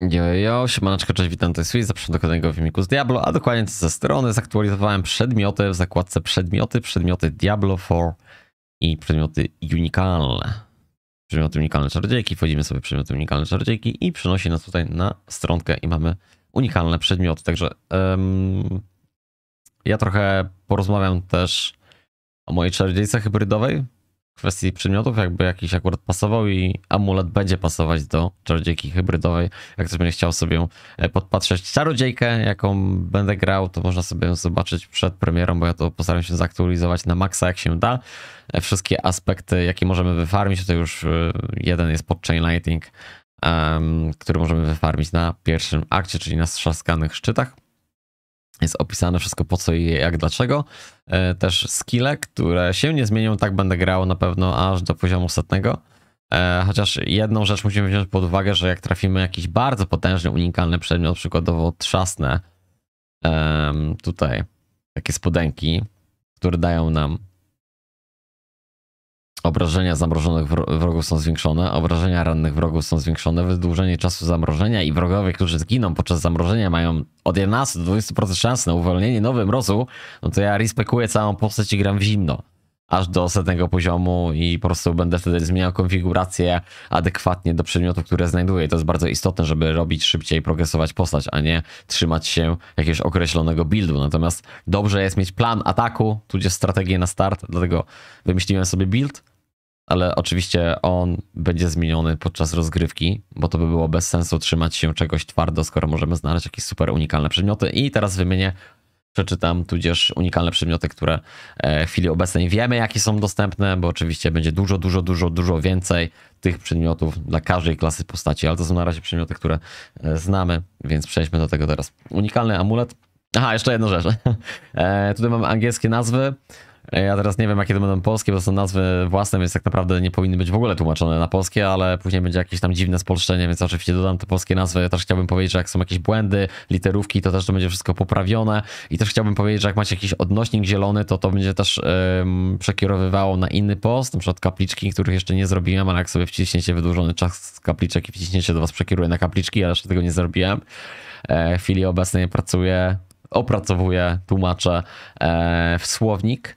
yo, siemaneczko, cześć, witam, to jest Swiss, zapraszam do kolejnego filmiku z Diablo, a dokładnie ze strony zaktualizowałem przedmioty w zakładce przedmioty, przedmioty Diablo 4 i przedmioty unikalne. Przedmioty unikalne czarodziejki, wchodzimy sobie w przedmioty unikalne czarodziejki i przenosi nas tutaj na stronkę i mamy unikalne przedmioty, także um, ja trochę porozmawiam też o mojej czarodziejce hybrydowej, kwestii przedmiotów, jakby jakiś akurat pasował i amulet będzie pasować do czarodziejki hybrydowej. Jak ktoś będzie chciał sobie e, podpatrzeć czarodziejkę, jaką będę grał, to można sobie zobaczyć przed premierą, bo ja to postaram się zaktualizować na maksa, jak się da. E, wszystkie aspekty, jakie możemy wyfarmić, tutaj już e, jeden jest pod Chain Lighting, um, który możemy wyfarmić na pierwszym akcie, czyli na strzaskanych szczytach. Jest opisane wszystko po co i jak, dlaczego. E, też skille, które się nie zmienią, tak będę grał na pewno aż do poziomu setnego. E, chociaż jedną rzecz musimy wziąć pod uwagę, że jak trafimy jakiś bardzo potężny, unikalny przedmiot, przykładowo trzasne tutaj takie spodenki, które dają nam Obrażenia zamrożonych wrogów są zwiększone, obrażenia rannych wrogów są zwiększone, wydłużenie czasu zamrożenia i wrogowie, którzy zginą podczas zamrożenia mają od 11 do 20% szans na uwolnienie nowym mrozu, no to ja respekuję całą postać i gram w zimno. Aż do setnego poziomu i po prostu będę wtedy zmieniał konfigurację adekwatnie do przedmiotów, które znajduję. To jest bardzo istotne, żeby robić szybciej, progresować postać, a nie trzymać się jakiegoś określonego buildu. Natomiast dobrze jest mieć plan ataku, tudzież strategię na start, dlatego wymyśliłem sobie build, ale oczywiście on będzie zmieniony podczas rozgrywki, bo to by było bez sensu trzymać się czegoś twardo, skoro możemy znaleźć jakieś super unikalne przedmioty. I teraz wymienię, przeczytam tudzież unikalne przedmioty, które e, w chwili obecnej wiemy, jakie są dostępne, bo oczywiście będzie dużo, dużo, dużo, dużo więcej tych przedmiotów dla każdej klasy postaci, ale to są na razie przedmioty, które e, znamy, więc przejdźmy do tego teraz. Unikalny amulet. Aha, jeszcze jedna rzecz. E, tutaj mamy angielskie nazwy. E, ja teraz nie wiem, jakie to będą polskie, bo są nazwy własne, więc tak naprawdę nie powinny być w ogóle tłumaczone na polskie, ale później będzie jakieś tam dziwne spolszczenie, więc oczywiście dodam te polskie nazwy. Ja też chciałbym powiedzieć, że jak są jakieś błędy, literówki, to też to będzie wszystko poprawione. I też chciałbym powiedzieć, że jak macie jakiś odnośnik zielony, to to będzie też przekierowywało na inny post, na przykład kapliczki, których jeszcze nie zrobiłem, ale jak sobie wciśniecie wydłużony czas kapliczek i wciśniecie do was przekieruje na kapliczki, ale jeszcze tego nie zrobiłem. E, w chwili obecnej pracuję, opracowuję, tłumaczę e, w słownik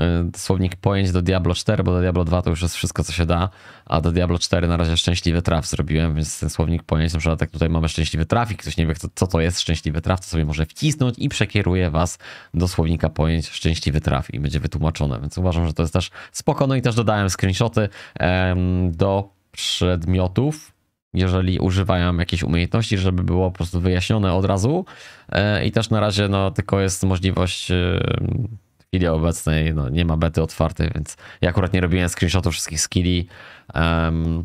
E, słownik pojęć do Diablo 4, bo do Diablo 2 to już jest wszystko, co się da, a do Diablo 4 na razie szczęśliwy traf zrobiłem, więc ten słownik pojęć, na przykład jak tutaj mamy szczęśliwy traf i ktoś nie wie, co, to jest szczęśliwy traf, to sobie może wcisnąć i przekieruje was do słownika pojęć szczęśliwy traf i będzie wytłumaczone, więc uważam, że to jest też spokojne no i też dodałem screenshoty em, do przedmiotów, jeżeli używają jakiejś umiejętności, żeby było po prostu wyjaśnione od razu e, i też na razie no tylko jest możliwość e, chwili obecnej no, nie ma bety otwartej, więc ja akurat nie robiłem screenshotu wszystkich skilli, um,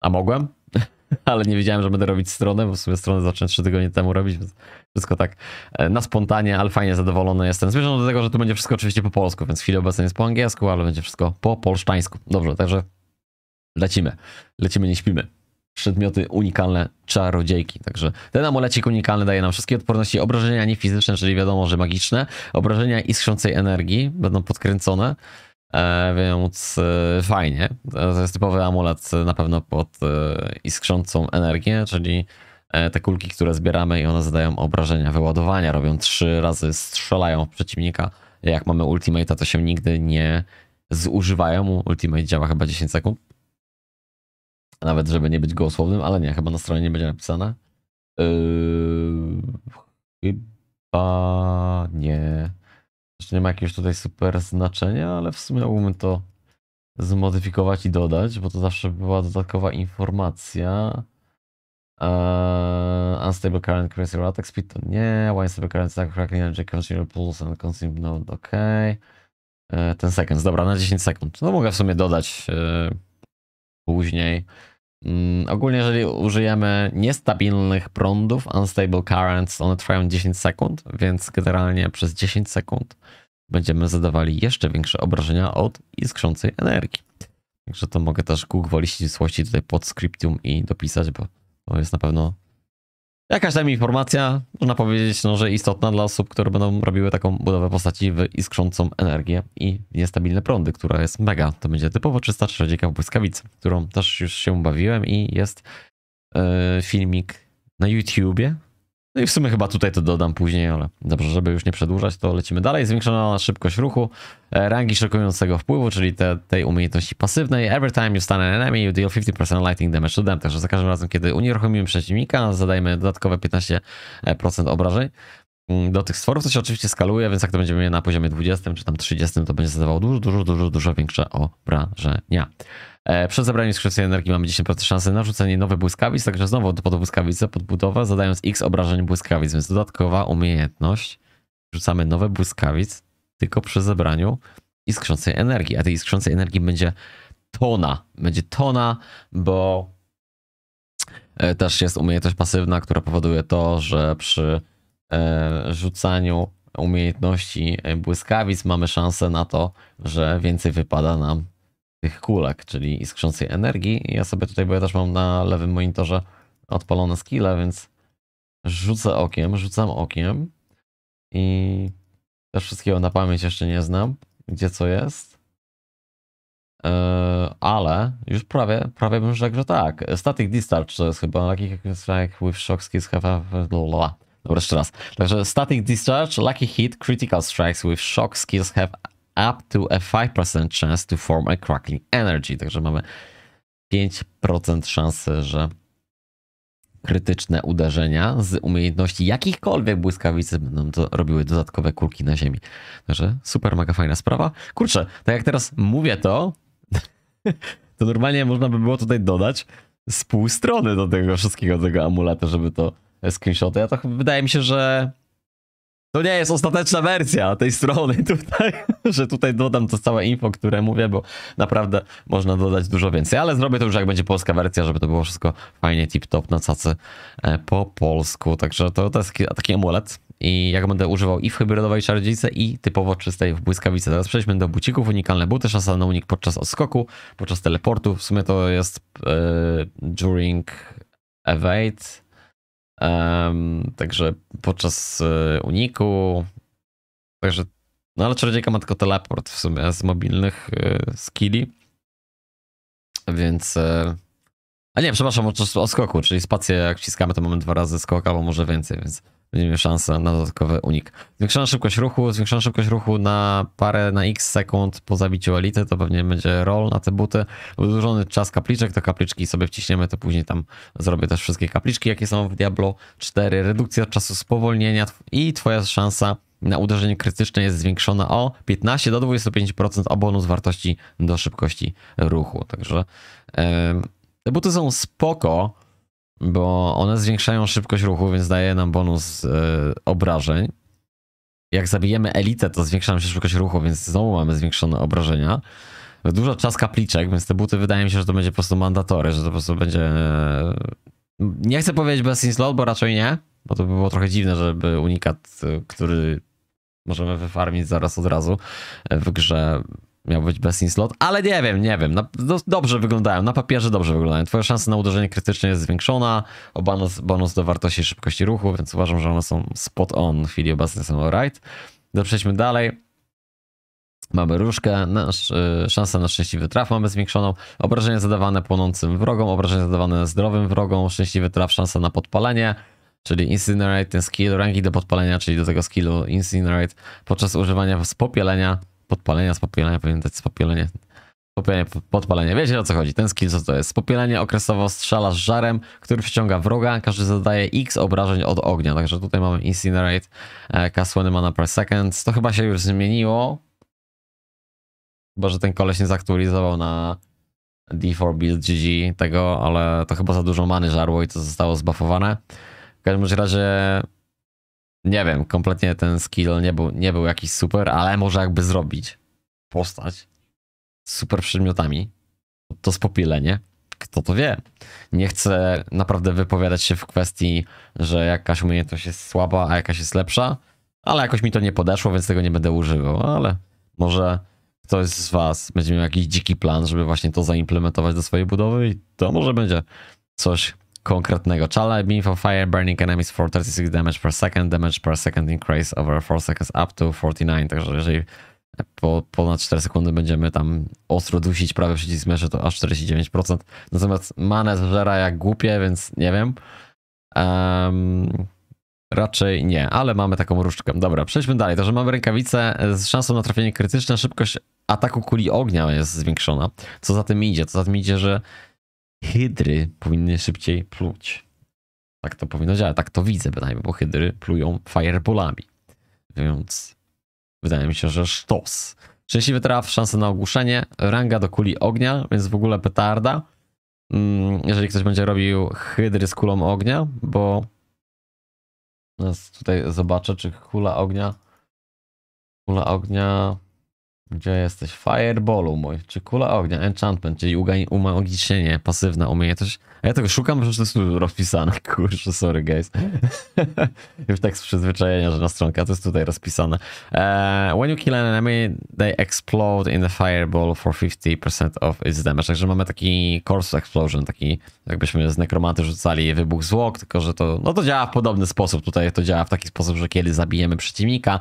a mogłem, ale nie wiedziałem, że będę robić stronę, bo w sumie stronę zacząłem 3 tygodnie temu robić, więc wszystko tak e, na spontanie, ale fajnie zadowolony jestem. Zmierzam do tego, że tu będzie wszystko oczywiście po polsku, więc w chwili obecnej jest po angielsku, ale będzie wszystko po polsztańsku. Dobrze, także lecimy. Lecimy, nie śpimy przedmioty unikalne czarodziejki. Także ten amulecik unikalny daje nam wszystkie odporności obrażenia niefizyczne, czyli wiadomo, że magiczne, obrażenia iskrzącej energii będą podkręcone, e, więc e, fajnie. To jest typowy amulet na pewno pod e, iskrzącą energię, czyli te kulki, które zbieramy i one zadają obrażenia wyładowania, robią trzy razy, strzelają w przeciwnika. Jak mamy ultimate'a, to się nigdy nie zużywają. Ultimate działa chyba 10 sekund. Nawet żeby nie być gołosłownym, ale nie, chyba na stronie nie będzie napisane. Yy, chyba nie. Jeszcze nie ma jakiegoś tutaj super znaczenia, ale w sumie mógłbym to zmodyfikować i dodać, bo to zawsze była dodatkowa informacja. Uh, unstable current crazy route speed to nie. unstable current tak cracking energy consumer pulse and consumed node, ok. Uh, ten sekund. dobra, na 10 sekund. No mogę w sumie dodać uh, później. Mm, ogólnie, jeżeli użyjemy niestabilnych prądów, unstable currents, one trwają 10 sekund, więc generalnie przez 10 sekund będziemy zadawali jeszcze większe obrażenia od iskrzącej energii. Także to mogę też ku gwoli ścisłości tutaj pod scriptium i dopisać, bo to jest na pewno Jakaś tam informacja, można powiedzieć, no, że istotna dla osób, które będą robiły taką budowę postaci w iskrzącą energię i niestabilne prądy, która jest mega. To będzie typowo czysta czarodziejka w którą też już się bawiłem i jest yy, filmik na YouTubie no i w sumie chyba tutaj to dodam później, ale dobrze, żeby już nie przedłużać, to lecimy dalej. Zwiększona szybkość ruchu, e, rangi szokującego wpływu, czyli te, tej umiejętności pasywnej. Every time you stun an enemy, you deal 50% lighting damage to them. Także za każdym razem, kiedy unieruchomimy przeciwnika, zadajemy dodatkowe 15% e, obrażeń mm, do tych stworów, to się oczywiście skaluje, więc jak to będziemy na poziomie 20 czy tam 30, to będzie zadawało dużo, dużo, dużo, dużo większe obrażenia. E, przed zabraniem skrzywcy energii mamy 10% szansy na rzucenie nowej błyskawic, także znowu pod błyskawicę podbudowa, zadając x obrażeń błyskawic, więc dodatkowa umiejętność. Rzucamy nowe błyskawic tylko przy zebraniu iskrzącej energii, a tej iskrzącej energii będzie tona. Będzie tona, bo e, też jest umiejętność pasywna, która powoduje to, że przy e, rzucaniu umiejętności błyskawic mamy szansę na to, że więcej wypada nam tych kulek, czyli iskrzącej energii. Ja sobie tutaj, bo ja też mam na lewym monitorze odpalone skille, więc rzucę okiem, rzucam okiem i też wszystkiego na pamięć jeszcze nie znam, gdzie co jest. Yy, ale już prawie, prawie bym rzekł, że tak. Static Discharge to jest chyba lucky jak strike with shock skills have a... Dobra, jeszcze raz. Także Static Discharge, Lucky Hit, Critical Strikes with shock skills have up to a 5% chance to form a crackling energy. Także mamy 5% szansy, że krytyczne uderzenia z umiejętności jakichkolwiek błyskawicy będą to robiły dodatkowe kulki na ziemi. Także super, mega fajna sprawa. Kurczę, tak jak teraz mówię to, to normalnie można by było tutaj dodać z pół strony do tego wszystkiego, do tego amuleta, żeby to screenshoty. Ja to wydaje mi się, że to nie jest ostateczna wersja tej strony tutaj, że tutaj dodam to całe info, które mówię, bo naprawdę można dodać dużo więcej, ale zrobię to już jak będzie polska wersja, żeby to było wszystko fajnie tip-top na cacy e, po polsku, także to, to jest taki, taki amulet i jak będę używał i w hybrydowej czardzicy i typowo czystej w błyskawicy. Teraz przejdźmy do bucików, unikalne buty, szansa na unik podczas odskoku, podczas teleportu, w sumie to jest yy, during evade, Um, także podczas e, uniku. Także, no ale czarodziejka ma tylko teleport w sumie z mobilnych y, skilli. Więc. Y, a nie, przepraszam, o, o skoku, czyli spację jak wciskamy, to mamy dwa razy skoka, bo może więcej, więc będziemy szansę na dodatkowy unik. Zwiększona szybkość ruchu, zwiększona szybkość ruchu na parę, na x sekund po zabiciu elity, to pewnie będzie roll na te buty. Wydłużony czas kapliczek, to kapliczki sobie wciśniemy, to później tam zrobię też wszystkie kapliczki, jakie są w Diablo 4. Redukcja czasu spowolnienia i twoja szansa na uderzenie krytyczne jest zwiększona o 15 do 25% o bonus wartości do szybkości ruchu. Także yy, te buty są spoko, bo one zwiększają szybkość ruchu, więc daje nam bonus e, obrażeń. Jak zabijemy elitę, to zwiększa nam się szybkość ruchu, więc znowu mamy zwiększone obrażenia. Dużo czas kapliczek, więc te buty wydaje mi się, że to będzie po prostu mandatory, że to po prostu będzie... E, nie chcę powiedzieć bez slot, bo raczej nie, bo to by było trochę dziwne, żeby unikat, który możemy wyfarmić zaraz od razu e, w grze miał być Bessin slot, ale nie wiem, nie wiem. Na, do, no, dobrze wyglądają, na papierze dobrze wyglądają. Twoja szansa na uderzenie krytyczne jest zwiększona, o bonus, bonus do wartości szybkości ruchu, więc uważam, że one są spot on w chwili obecnej, są alright. Dobrze, przejdźmy dalej. Mamy różkę, nasz, y, szansę na szczęśliwy traf mamy zwiększoną, obrażenia zadawane płonącym wrogom, obrażenia zadawane zdrowym wrogom, szczęśliwy traf, szansa na podpalenie, czyli incinerate, ten skill, rangi do podpalenia, czyli do tego skillu incinerate podczas używania spopielenia podpalenia, spapielenia, powinien dać spapielenie. Popielenie, podpalenie. Wiecie o co chodzi? Ten skill co to jest? Spopielenie okresowo z żarem, który przyciąga wroga. Każdy zadaje x obrażeń od ognia. Także tutaj mamy Incinerate, cast e, one mana per second. To chyba się już zmieniło. Chyba, że ten koleś nie zaktualizował na D4 build GG tego, ale to chyba za dużo many żarło i to zostało zbuffowane. W każdym razie nie wiem, kompletnie ten skill nie był, nie był jakiś super, ale może jakby zrobić postać z super przedmiotami, to spopilenie. Kto to wie? Nie chcę naprawdę wypowiadać się w kwestii, że jakaś umiejętność jest słaba, a jakaś jest lepsza, ale jakoś mi to nie podeszło, więc tego nie będę używał, ale może ktoś z was będzie miał jakiś dziki plan, żeby właśnie to zaimplementować do swojej budowy i to może będzie coś konkretnego. Chala beam for fire, burning enemies for 36 damage per second, damage per second increase over 4 seconds up to 49, także jeżeli po ponad 4 sekundy będziemy tam ostro dusić prawie przycisk myszy, to aż 49%. Natomiast manę żera jak głupie, więc nie wiem. Um, raczej nie, ale mamy taką różdżkę. Dobra, przejdźmy dalej. To, że mamy rękawice z szansą na trafienie krytyczne, szybkość ataku kuli ognia jest zwiększona. Co za tym idzie? Co za tym idzie, że hydry powinny szybciej pluć. Tak to powinno działać, tak to widzę bynajmniej, bo hydry plują fireballami. Więc wydaje mi się, że sztos. Szczęśliwy traf, szansa na ogłuszenie, ranga do kuli ognia, więc w ogóle petarda. Mm, jeżeli ktoś będzie robił hydry z kulą ognia, bo tutaj zobaczę, czy kula ognia kula ognia gdzie jesteś? Fireballu mój, czy kula ognia, enchantment, czyli umagicznienie, pasywna umiejętność. A ja tego szukam, że to jest rozpisane, kurczę, sorry guys. Już tak z przyzwyczajenia, że na stronka to jest tutaj rozpisane. Uh, when you kill an enemy, they explode in the fireball for 50% of its damage. Także mamy taki course explosion, taki jakbyśmy z nekromaty rzucali wybuch złok, tylko że to, no to działa w podobny sposób. Tutaj to działa w taki sposób, że kiedy zabijemy przeciwnika,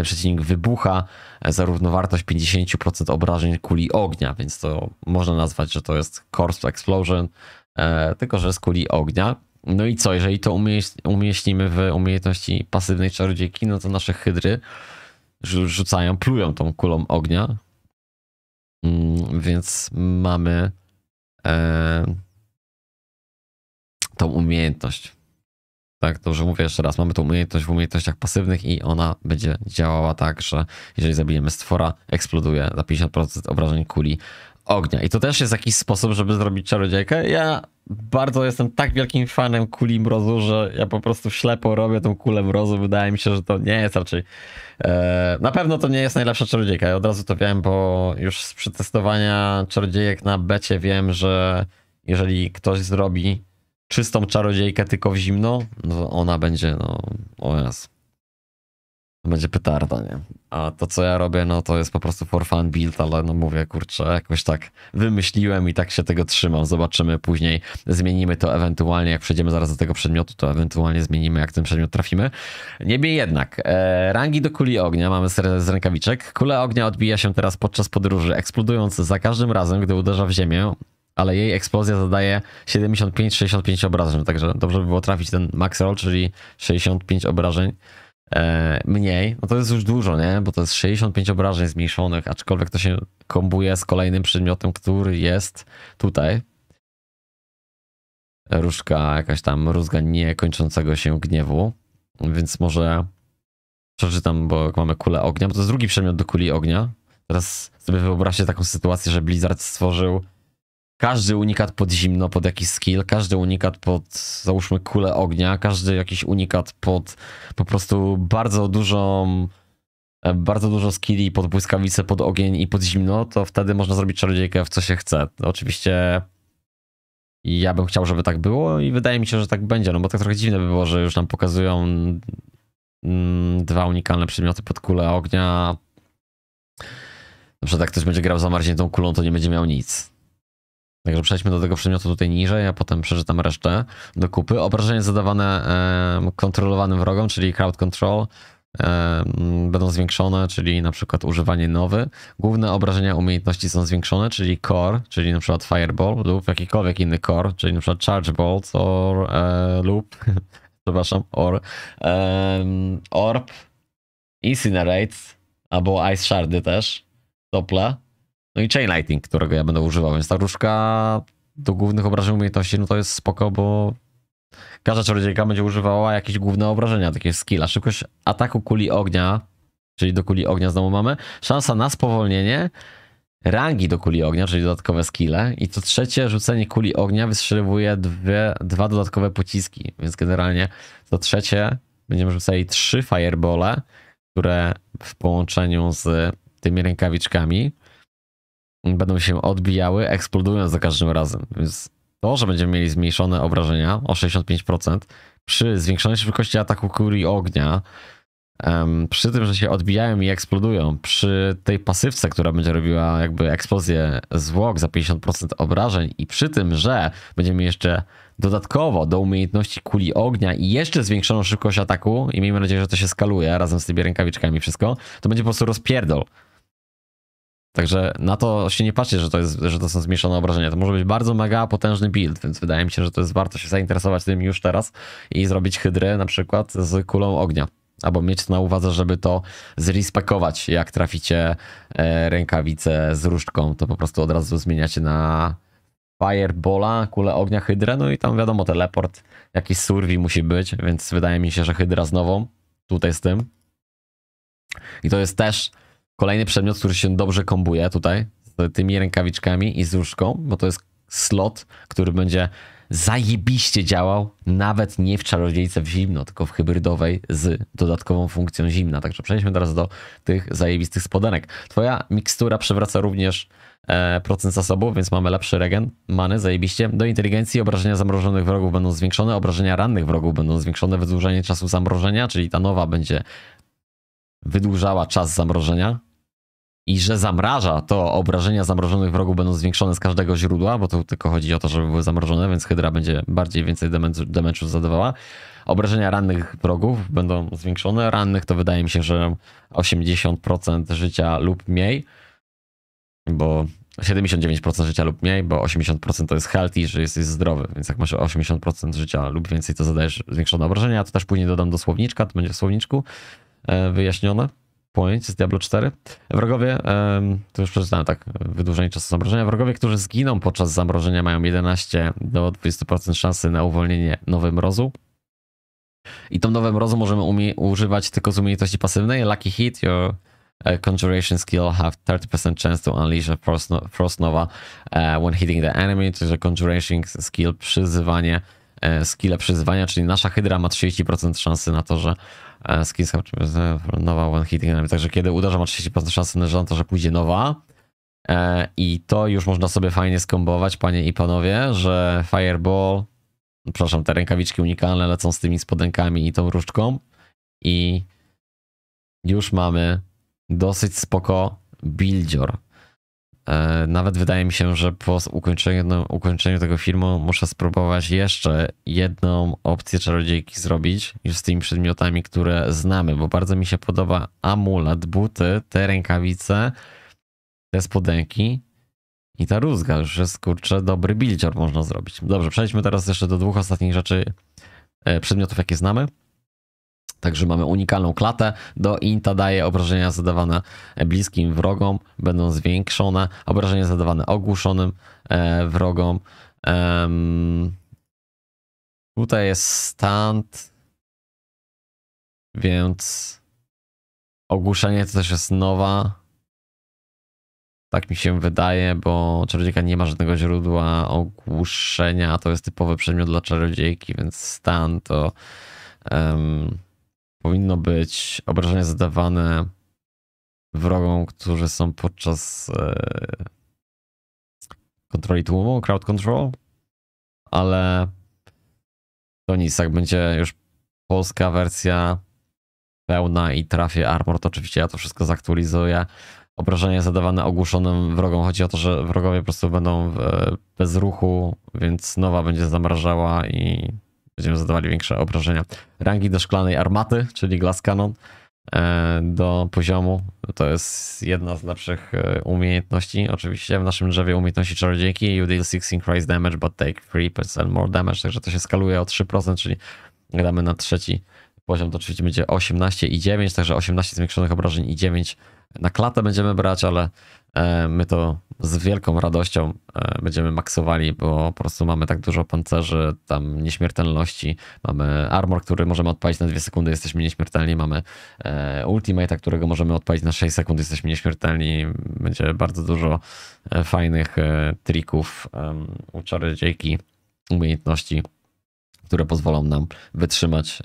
przeciwnik wybucha, zarówno wartość 50% obrażeń kuli ognia, więc to można nazwać, że to jest Corpse Explosion, e, tylko że z kuli ognia. No i co, jeżeli to umieścimy w umiejętności pasywnej czarodziejki, no to nasze hydry rzucają, plują tą kulą ognia, mm, więc mamy e, tą umiejętność. Tak, dobrze mówię jeszcze raz, mamy tą umiejętność w umiejętnościach pasywnych i ona będzie działała tak, że jeżeli zabijemy stwora, eksploduje za 50% obrażeń kuli ognia. I to też jest jakiś sposób, żeby zrobić czarodziejkę. Ja bardzo jestem tak wielkim fanem kuli mrozu, że ja po prostu ślepo robię tą kulę mrozu. Wydaje mi się, że to nie jest raczej. E, na pewno to nie jest najlepsza czarodziejka. Ja od razu to wiem, bo już z przetestowania czarodziejek na becie wiem, że jeżeli ktoś zrobi czystą czarodziejkę tylko w zimno, no ona będzie, no, o Będzie petarda, nie? A to, co ja robię, no to jest po prostu for fun build, ale no mówię, kurczę, jakoś tak wymyśliłem i tak się tego trzymam. Zobaczymy później, zmienimy to ewentualnie, jak przejdziemy zaraz do tego przedmiotu, to ewentualnie zmienimy, jak ten przedmiot trafimy. Niemniej jednak, e, rangi do kuli ognia mamy z, z rękawiczek. Kula ognia odbija się teraz podczas podróży, eksplodując za każdym razem, gdy uderza w ziemię, ale jej eksplozja zadaje 75-65 obrażeń, także dobrze by było trafić ten max roll, czyli 65 obrażeń e, mniej. No to jest już dużo, nie? Bo to jest 65 obrażeń zmniejszonych, aczkolwiek to się kombuje z kolejnym przedmiotem, który jest tutaj. Różka jakaś tam, rózga niekończącego się gniewu, więc może przeczytam, bo mamy kulę ognia, bo to jest drugi przedmiot do kuli ognia. Teraz sobie wyobraźcie taką sytuację, że Blizzard stworzył każdy unikat pod zimno, pod jakiś skill, każdy unikat pod, załóżmy, kulę ognia, każdy jakiś unikat pod po prostu bardzo dużą, e, bardzo dużo skilli pod błyskawice, pod ogień i pod zimno, to wtedy można zrobić czarodziejkę w co się chce. oczywiście ja bym chciał, żeby tak było i wydaje mi się, że tak będzie, no bo tak trochę dziwne by było, że już nam pokazują mm, dwa unikalne przedmioty pod kulę ognia. Na przykład jak ktoś będzie grał zamarzniętą kulą, to nie będzie miał nic. Także przejdźmy do tego przedmiotu tutaj niżej, a potem przeczytam resztę do kupy. Obrażenia zadawane kontrolowanym wrogom, czyli crowd control, będą zwiększone, czyli na przykład używanie nowy. Główne obrażenia umiejętności są zwiększone, czyli core, czyli na przykład fireball lub jakikolwiek inny core, czyli na przykład charge bolt or, e, lub, przepraszam, or, e, orb, incinerate albo ice shardy też, topla no i Chain Lighting, którego ja będę używał, więc ta różka do głównych obrażeń umiejętności, no to jest spoko, bo każda czarodziejka będzie używała jakieś główne obrażenia, takie skilla. Szybkość ataku kuli ognia, czyli do kuli ognia znowu mamy, szansa na spowolnienie, rangi do kuli ognia, czyli dodatkowe skille. I co trzecie, rzucenie kuli ognia wystrzeliwuje dwie, dwa dodatkowe pociski, więc generalnie co trzecie będziemy rzucali trzy firebole, które w połączeniu z tymi rękawiczkami będą się odbijały, eksplodując za każdym razem. Więc to, że będziemy mieli zmniejszone obrażenia o 65% przy zwiększonej szybkości ataku kuli ognia, przy tym, że się odbijają i eksplodują, przy tej pasywce, która będzie robiła jakby eksplozję zwłok za 50% obrażeń i przy tym, że będziemy jeszcze dodatkowo do umiejętności kuli ognia i jeszcze zwiększoną szybkość ataku i miejmy nadzieję, że to się skaluje razem z tymi rękawiczkami wszystko, to będzie po prostu rozpierdol. Także na to się nie patrzcie, że to, jest, że to są zmieszane obrażenia. To może być bardzo mega potężny build, więc wydaje mi się, że to jest warto się zainteresować tym już teraz i zrobić hydrę na przykład z kulą ognia. Albo mieć to na uwadze, żeby to zrespekować. Jak traficie e, rękawicę z różdżką, to po prostu od razu zmieniacie na Firebola, kulę ognia, hydrę. No i tam wiadomo, teleport, jakiś survi musi być, więc wydaje mi się, że hydra z nową. Tutaj z tym. I to jest też Kolejny przedmiot, który się dobrze kombuje tutaj z tymi rękawiczkami i z różką, bo to jest slot, który będzie zajebiście działał, nawet nie w czarodziejce w zimno, tylko w hybrydowej z dodatkową funkcją zimna. Także przejdźmy teraz do tych zajebistych spodenek. Twoja mikstura przewraca również e, procent zasobów, więc mamy lepszy regen, many, zajebiście. Do inteligencji obrażenia zamrożonych wrogów będą zwiększone, obrażenia rannych wrogów będą zwiększone, wydłużenie czasu zamrożenia, czyli ta nowa będzie wydłużała czas zamrożenia, i że zamraża, to obrażenia zamrożonych wrogów będą zwiększone z każdego źródła, bo tu tylko chodzi o to, żeby były zamrożone, więc Hydra będzie bardziej więcej damage'ów zadawała. Obrażenia rannych wrogów będą zwiększone. Rannych to wydaje mi się, że 80% życia lub mniej, bo 79% życia lub mniej, bo 80% to jest healthy, że jesteś zdrowy, więc jak masz 80% życia lub więcej, to zadajesz zwiększone obrażenia. To też później dodam do słowniczka, to będzie w słowniczku e, wyjaśnione. Point z Diablo 4. Wrogowie, to już przeczytałem tak, wydłużenie czasu zamrożenia. Wrogowie, którzy zginą podczas zamrożenia mają 11 do 20% szansy na uwolnienie nowym mrozu. I tą nowym mrozu możemy używać tylko z umiejętności pasywnej. Lucky hit, your e, conjuration skill have 30% chance to unleash a frost, no, frost nova e, when hitting the enemy, czyli conjuration skill przyzywanie e, skill przyzywania, czyli nasza hydra ma 30% szansy na to, że Skins nowa One hitting Enemy. Także kiedy uderza, ma 30% szansę na to, że pójdzie nowa. E, I to już można sobie fajnie skombować, panie i panowie, że Fireball, przepraszam, te rękawiczki unikalne lecą z tymi spodenkami i tą różdżką. I już mamy dosyć spoko buildior. E, nawet wydaje mi się, że po ukończeniu, no, ukończeniu tego filmu muszę spróbować jeszcze jedną opcję czarodziejki zrobić już z tymi przedmiotami, które znamy, bo bardzo mi się podoba amulet, buty, te rękawice, te spodenki i ta rózga. Już jest, kurczę, dobry bildzior można zrobić. Dobrze, przejdźmy teraz jeszcze do dwóch ostatnich rzeczy, e, przedmiotów, jakie znamy. Także mamy unikalną klatę. Do INTA daje obrażenia zadawane bliskim wrogom, będą zwiększone. Obrażenia zadawane ogłuszonym e, wrogom. tutaj jest stand, więc ogłuszenie to też jest nowa. Tak mi się wydaje, bo czarodziejka nie ma żadnego źródła ogłuszenia. To jest typowy przedmiot dla czarodziejki, więc stan to. Um, powinno być obrażenia zadawane wrogom, którzy są podczas e, kontroli tłumu, crowd control, ale to nic, jak będzie już polska wersja pełna i trafię armor, to oczywiście ja to wszystko zaktualizuję. Obrażenia zadawane ogłuszonym wrogom. Chodzi o to, że wrogowie po prostu będą e, bez ruchu, więc nowa będzie zamrażała i będziemy zadawali większe obrażenia. Rangi do szklanej armaty, czyli glass cannon e, do poziomu. To jest jedna z lepszych e, umiejętności. Oczywiście w naszym drzewie umiejętności czarodziejki you deal 6 increased damage but take 3% more damage, także to się skaluje o 3%, czyli gramy na trzeci poziom, to oczywiście będzie 18 i 9, także 18 zwiększonych obrażeń i 9 na klatę będziemy brać, ale E, my to z wielką radością e, będziemy maksowali, bo po prostu mamy tak dużo pancerzy, tam nieśmiertelności, mamy armor, który możemy odpalić na 2 sekundy, jesteśmy nieśmiertelni, mamy e, ultimate, którego możemy odpalić na 6 sekund, jesteśmy nieśmiertelni. Będzie bardzo dużo fajnych trików, czarodziejki, umiejętności, które pozwolą nam wytrzymać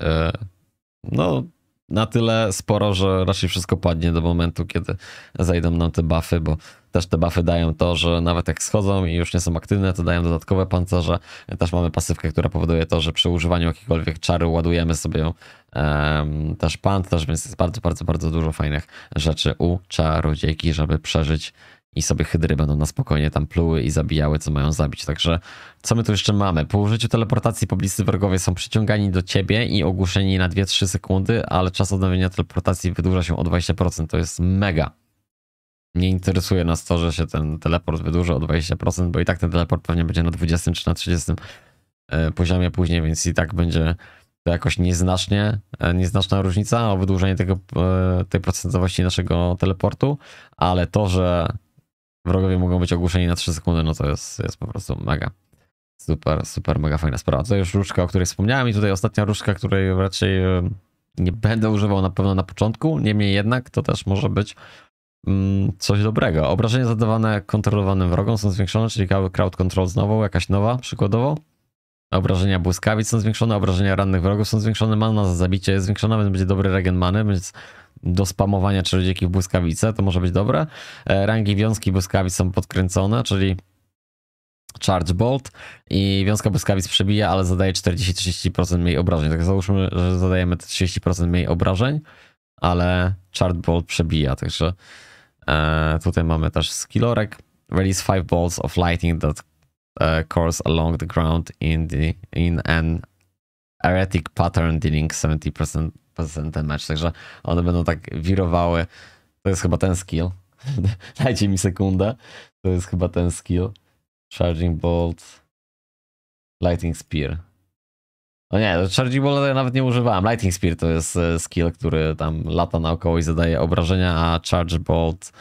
no na tyle sporo, że raczej wszystko padnie do momentu, kiedy zajdą nam te buffy, bo też te buffy dają to, że nawet jak schodzą i już nie są aktywne, to dają dodatkowe pancerze. Też mamy pasywkę, która powoduje to, że przy używaniu jakiegokolwiek czaru ładujemy sobie um, też pancerz, więc jest bardzo, bardzo, bardzo dużo fajnych rzeczy u czarodziejki, żeby przeżyć i sobie hydry będą na spokojnie tam pluły i zabijały, co mają zabić. Także co my tu jeszcze mamy? Po użyciu teleportacji pobliscy wrogowie są przyciągani do ciebie i ogłuszeni na 2-3 sekundy, ale czas odnowienia teleportacji wydłuża się o 20%. To jest mega. Nie interesuje nas to, że się ten teleport wydłuży o 20%, bo i tak ten teleport pewnie będzie na 20 czy na 30 e, poziomie później, więc i tak będzie to jakoś nieznacznie, e, nieznaczna różnica o wydłużenie tego, e, tej procentowości naszego teleportu, ale to, że wrogowie mogą być ogłuszeni na 3 sekundy, no to jest, jest po prostu mega. Super, super, mega fajna sprawa. To już różka, o której wspomniałem i tutaj ostatnia różka, której raczej e, nie będę używał na pewno na początku, niemniej jednak to też może być mm, coś dobrego. Obrażenia zadawane kontrolowanym wrogom są zwiększone, czyli crowd control znowu, jakaś nowa przykładowo. Obrażenia błyskawic są zwiększone, obrażenia rannych wrogów są zwiększone, mana za zabicie jest zwiększona, więc będzie dobry regen many, więc do spamowania czarodziejki w błyskawice, to może być dobre. E, rangi wiązki błyskawic są podkręcone, czyli Charge Bolt i wiązka błyskawic przebija, ale zadaje 40-30% mniej obrażeń. Tak załóżmy, że zadajemy 30% mniej obrażeń, ale Charge Bolt przebija, także e, tutaj mamy też skillorek. Release 5 bolts of lightning that uh, course along the ground in, the, in an erratic pattern dealing 70% przez ten mecz, także one będą tak wirowały. To jest chyba ten skill. Dajcie mi sekundę. To jest chyba ten skill. Charging Bolt. Lightning Spear. No nie, Charging Bolt ja nawet nie używałem. Lightning Spear to jest e, skill, który tam lata naokoło i zadaje obrażenia, a Charge Bolt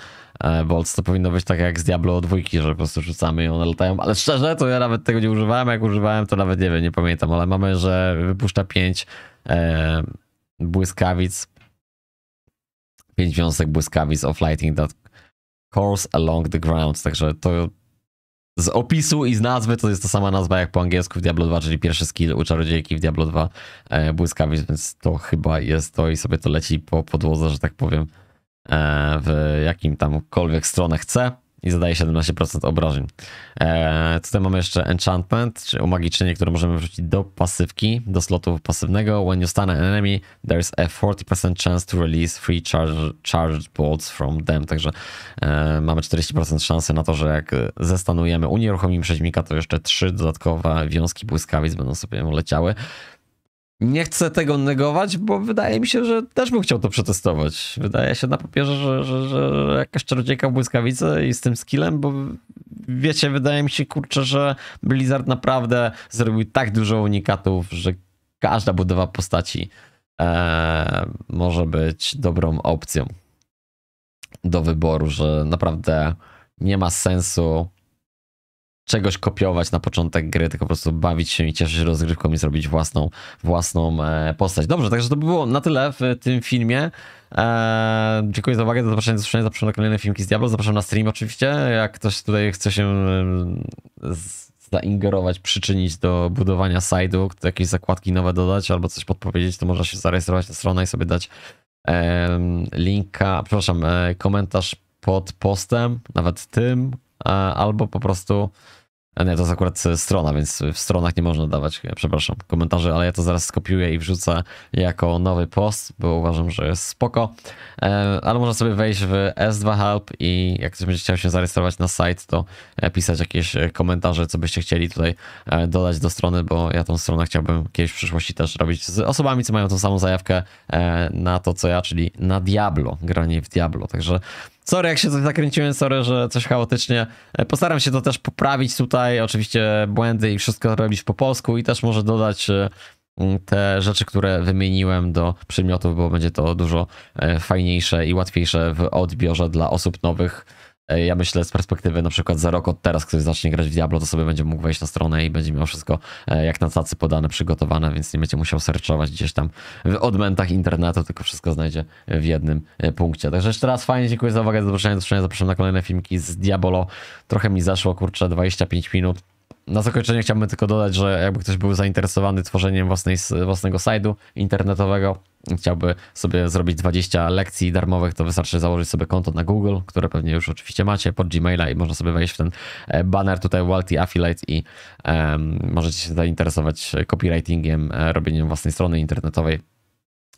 e, Bolts to powinno być tak jak z Diablo dwójki, że po prostu rzucamy i one latają, ale szczerze to ja nawet tego nie używałem, jak używałem to nawet nie wiem, nie pamiętam, ale mamy, że wypuszcza 5 błyskawic, pięć wiązek błyskawic of lighting that course along the ground. Także to z opisu i z nazwy to jest ta sama nazwa jak po angielsku w Diablo 2, czyli pierwszy skill u czarodziejki w Diablo 2 e, błyskawic, więc to chyba jest to i sobie to leci po podłodze, że tak powiem, e, w jakim tamkolwiek stronę chce i zadaje 17% obrażeń. Eee, tutaj mamy jeszcze enchantment, czy umagiczenie, które możemy wrzucić do pasywki, do slotu pasywnego. When you stun an enemy, there is a 40% chance to release free charge, charged bolts from them. Także eee, mamy 40% szansy na to, że jak zestanujemy, unieruchomimy przeźmika, to jeszcze trzy dodatkowe wiązki błyskawic będą sobie leciały. Nie chcę tego negować, bo wydaje mi się, że też bym chciał to przetestować. Wydaje się na papierze, że, że, że jakaś czarodziejka błyskawicy i z tym skillem, bo wiecie, wydaje mi się, kurczę, że Blizzard naprawdę zrobił tak dużo unikatów, że każda budowa postaci e, może być dobrą opcją do wyboru, że naprawdę nie ma sensu czegoś kopiować na początek gry, tylko po prostu bawić się i cieszyć się rozgrywką i zrobić własną, własną e, postać. Dobrze, także to by było na tyle w tym filmie. Eee, dziękuję za uwagę, do zobaczenia, do zobaczenia, zapraszam na kolejne filmiki z Diablo, zapraszam na stream oczywiście, jak ktoś tutaj chce się zaingerować, przyczynić do budowania side'u, jakieś zakładki nowe dodać albo coś podpowiedzieć, to można się zarejestrować na stronę i sobie dać linka, przepraszam, e, komentarz pod postem, nawet tym, E, albo po prostu. E, nie, to jest akurat e, strona, więc w stronach nie można dawać, przepraszam, komentarzy, ale ja to zaraz skopiuję i wrzucę jako nowy post, bo uważam, że jest spoko. Ale można sobie wejść w S2 Help i jak ktoś będzie chciał się zarejestrować na site, to pisać jakieś komentarze, co byście chcieli tutaj dodać do strony, bo ja tą stronę chciałbym kiedyś w przyszłości też robić z osobami, co mają tą samą zajawkę na to, co ja, czyli na Diablo, granie w Diablo. Także Sorry, jak się coś zakręciłem, sorry, że coś chaotycznie. E, postaram się to też poprawić tutaj, oczywiście błędy i wszystko robić po polsku i też może dodać e, te rzeczy, które wymieniłem do przedmiotów, bo będzie to dużo e, fajniejsze i łatwiejsze w odbiorze dla osób nowych E, ja myślę z perspektywy na przykład za rok od teraz, ktoś zacznie grać w Diablo, to sobie będzie mógł wejść na stronę i będzie miał wszystko e, jak na tacy podane, przygotowane, więc nie będzie musiał serczować gdzieś tam w odmętach internetu, tylko wszystko znajdzie w jednym e, punkcie. Także jeszcze raz fajnie dziękuję za uwagę, do zobaczenia, do zobaczenia, zapraszam na kolejne filmki z Diabolo. Trochę mi zaszło, kurczę, 25 minut na zakończenie chciałbym tylko dodać, że jakby ktoś był zainteresowany tworzeniem własnej, własnego sajdu internetowego, chciałby sobie zrobić 20 lekcji darmowych, to wystarczy założyć sobie konto na Google, które pewnie już oczywiście macie, pod Gmaila i można sobie wejść w ten e, banner tutaj Walti Affiliate i um, możecie się zainteresować copywritingiem, e, robieniem własnej strony internetowej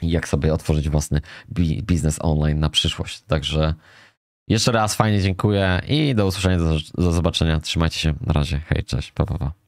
i jak sobie otworzyć własny biznes online na przyszłość. Także jeszcze raz fajnie dziękuję i do usłyszenia, do, do zobaczenia. Trzymajcie się, na razie, hej, cześć, pa, pa, pa.